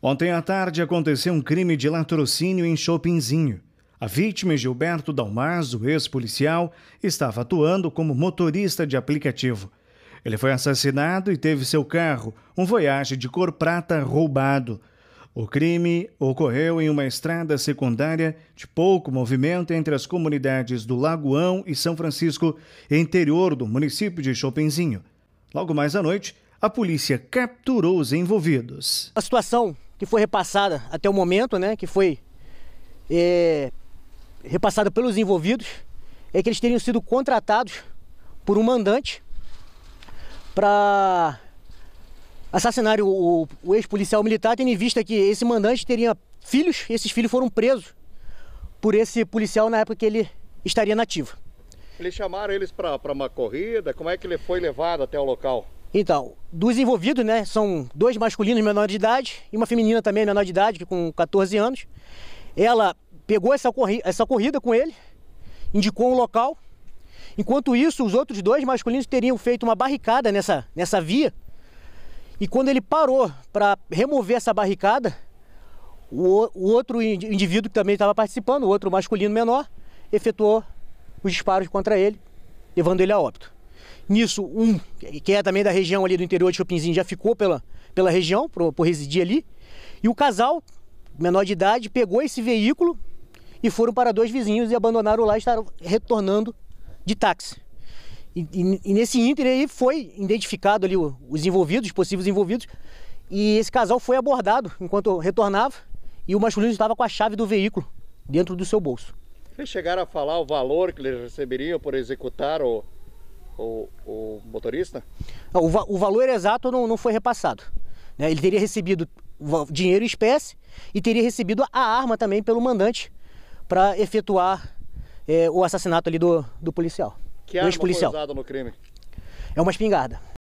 Ontem à tarde aconteceu um crime de latrocínio em Chopinzinho. A vítima, Gilberto o ex-policial, estava atuando como motorista de aplicativo. Ele foi assassinado e teve seu carro, um Voyage de cor prata, roubado. O crime ocorreu em uma estrada secundária de pouco movimento entre as comunidades do Lagoão e São Francisco, interior do município de Chopinzinho. Logo mais à noite, a polícia capturou os envolvidos. A situação que foi repassada até o momento, né, que foi é, repassada pelos envolvidos, é que eles teriam sido contratados por um mandante para assassinar o, o ex-policial militar, tendo em vista que esse mandante teria filhos, e esses filhos foram presos por esse policial na época que ele estaria nativo. Eles chamaram eles para uma corrida, como é que ele foi levado até o local? Então, dos envolvidos, né, são dois masculinos menores de idade e uma feminina também menor de idade, com 14 anos. Ela pegou essa, corri essa corrida com ele, indicou um local. Enquanto isso, os outros dois masculinos teriam feito uma barricada nessa, nessa via. E quando ele parou para remover essa barricada, o, o outro indivíduo que também estava participando, o outro masculino menor, efetuou os disparos contra ele, levando ele a óbito. Nisso, um que é também da região ali do interior de Chopinzinho já ficou pela, pela região, por, por residir ali. E o casal, menor de idade, pegou esse veículo e foram para dois vizinhos e abandonaram lá e estavam retornando de táxi. E, e, e nesse ínter aí foi identificado ali os envolvidos, os possíveis envolvidos, e esse casal foi abordado enquanto retornava e o masculino estava com a chave do veículo dentro do seu bolso. Vocês chegaram a falar o valor que eles receberiam por executar o, ou o, o motorista? Não, o, o, valor exato não, não foi repassado. Né? Ele teria recebido dinheiro em espécie e teria recebido a arma também pelo mandante para efetuar é, o assassinato ali do, do policial. Que arma policial. foi usada no crime? É uma espingarda.